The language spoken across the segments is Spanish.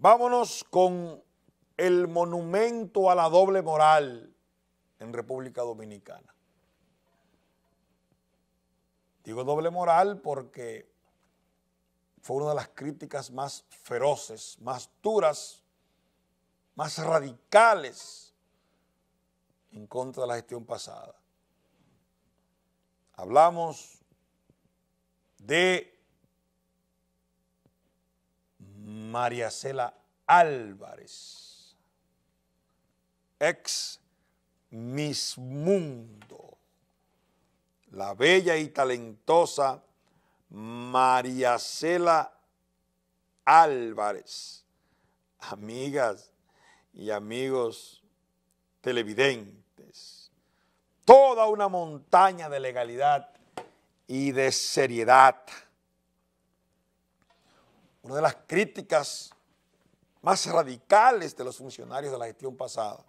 Vámonos con el monumento a la doble moral en República Dominicana. Digo doble moral porque fue una de las críticas más feroces, más duras, más radicales en contra de la gestión pasada. Hablamos de María Cela Álvarez, ex Miss Mundo, la bella y talentosa María Cela Álvarez, amigas y amigos televidentes, toda una montaña de legalidad y de seriedad una de las críticas más radicales de los funcionarios de la gestión pasada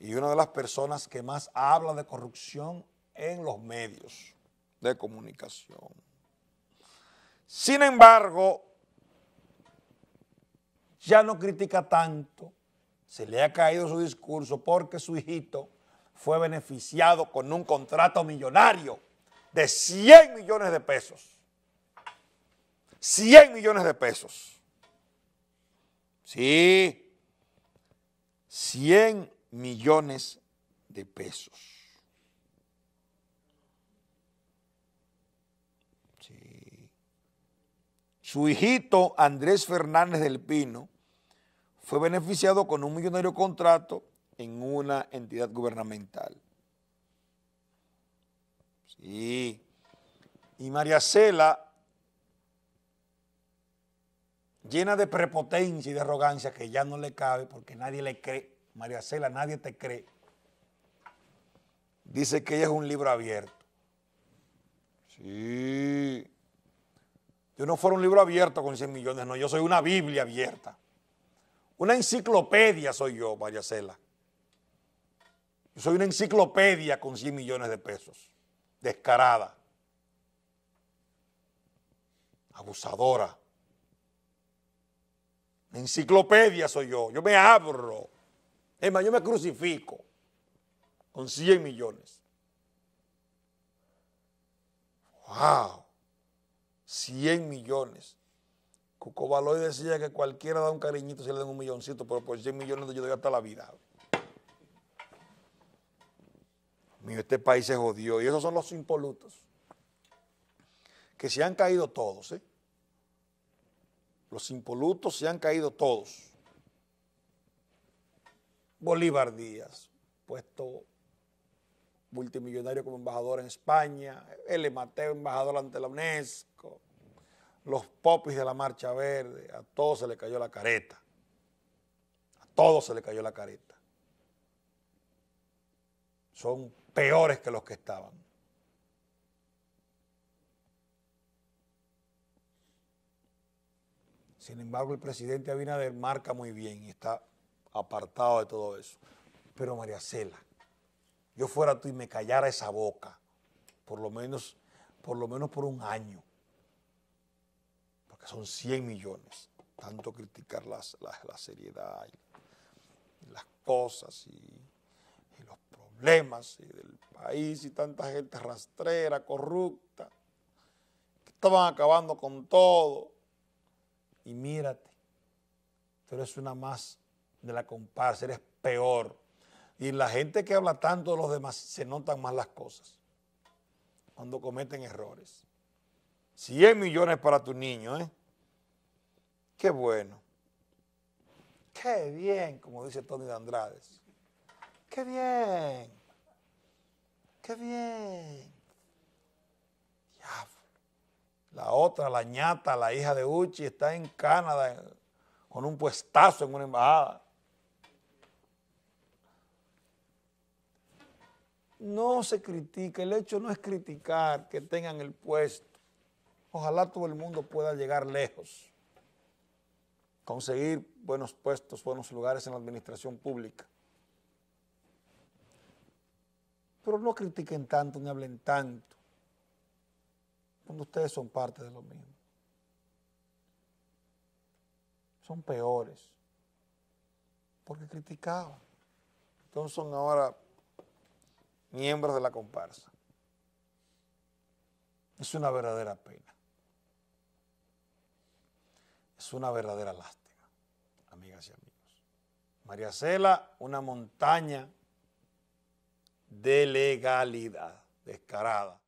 y una de las personas que más habla de corrupción en los medios de comunicación. Sin embargo, ya no critica tanto, se le ha caído su discurso porque su hijito fue beneficiado con un contrato millonario de 100 millones de pesos. 100 millones de pesos. Sí, 100 millones de pesos. Sí. Su hijito Andrés Fernández del Pino fue beneficiado con un millonario contrato en una entidad gubernamental. Sí. Y María Cela llena de prepotencia y de arrogancia que ya no le cabe porque nadie le cree. María Cela, nadie te cree. Dice que ella es un libro abierto. Sí. Yo no fuera un libro abierto con 100 millones, no, yo soy una Biblia abierta. Una enciclopedia soy yo, María Cela. Yo soy una enciclopedia con 100 millones de pesos. Descarada. Abusadora. Enciclopedia soy yo. Yo me abro. Es más, yo me crucifico con 100 millones. ¡Wow! 100 millones. Cucobaloy decía que cualquiera da un cariñito si le da un milloncito, pero por 100 millones yo doy hasta la vida. Mío, este país se jodió. Y esos son los impolutos. Que se han caído todos, ¿eh? Los impolutos se han caído todos. Bolívar Díaz, puesto multimillonario como embajador en España, L. Mateo, embajador ante la UNESCO, los popis de la Marcha Verde, a todos se le cayó la careta. A todos se le cayó la careta. Son peores que los que estaban. Sin embargo, el presidente Abinader marca muy bien y está apartado de todo eso. Pero María Cela, yo fuera tú y me callara esa boca, por lo menos por, lo menos por un año, porque son 100 millones, tanto criticar la seriedad y, las cosas y, los problemas del país y tanta gente rastrera, corrupta, que estaban acabando con todo y mírate. Tú eres una más de la comparsa, eres peor. Y la gente que habla tanto de los demás se notan más las cosas cuando cometen errores. 100 millones para tu niño, ¿eh? Qué bueno. Qué bien, como dice Tony de Andrades. Qué bien. Qué bien. otra, la ñata, la hija de Uchi, está en Canadá con un puestazo en una embajada. No se critica, el hecho no es criticar que tengan el puesto. Ojalá todo el mundo pueda llegar lejos, conseguir buenos puestos, buenos lugares en la administración pública. Pero no critiquen tanto, ni hablen tanto cuando ustedes son parte de lo mismo. Son peores, porque criticaban. Entonces son ahora miembros de la comparsa. Es una verdadera pena. Es una verdadera lástima, amigas y amigos. María Cela, una montaña de legalidad descarada.